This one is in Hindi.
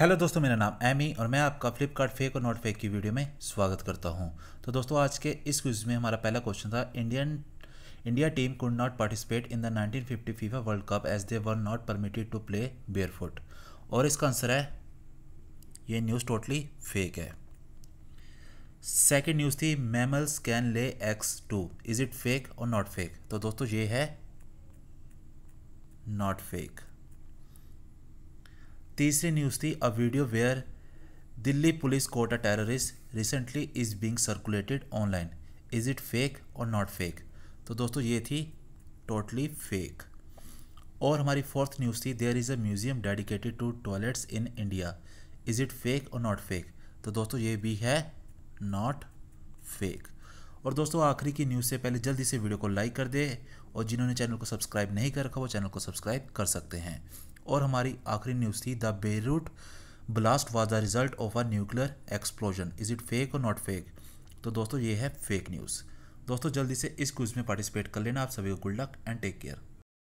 हेलो दोस्तों मेरा नाम एमी और मैं आपका फ्लिपकार्ट फेक और नॉट फेक की वीडियो में स्वागत करता हूं तो दोस्तों आज के इस क्विज में हमारा पहला क्वेश्चन था Indian India team could not participate in the 1950 FIFA world cup as they were not permitted to play bare और इसका आंसर है ये न्यूज़ टोटली फेक है सेकेंड न्यूज़ थी mammals can lay eggs too is it fake और नॉट फेक तो दोस्तों ये है नॉट फेक तीसरी न्यूज़ थी a video where Delhi police caught a terrorist recently is being circulated online is it fake और नॉट फेक तो दोस्तों ये थी टोटली फेक और हमारी फोर्थ न्यूज़ थी there is a museum dedicated to toilets in India is it fake और नॉट फेक तो दोस्तों ये भी है नॉट फेक और दोस्तों आखिरी की न्यूज़ से पहले जल्दी से वीडियो को लाइक कर दे और जिन्होंने चैनल को सब्सक्राइब नहीं कर रखा वो चैनल को सब्सक्राइब कर सकते हैं और हमारी आखिरी न्यूज़ थी the Beirut blast was the result of a nuclear explosion is it fake और नॉट फेक तो दोस्तों ये है फेक न्यूज़ दोस्तों जल्दी से इस क्विज में पार्टिसिपेट कर लेना आप सभी को good luck and take care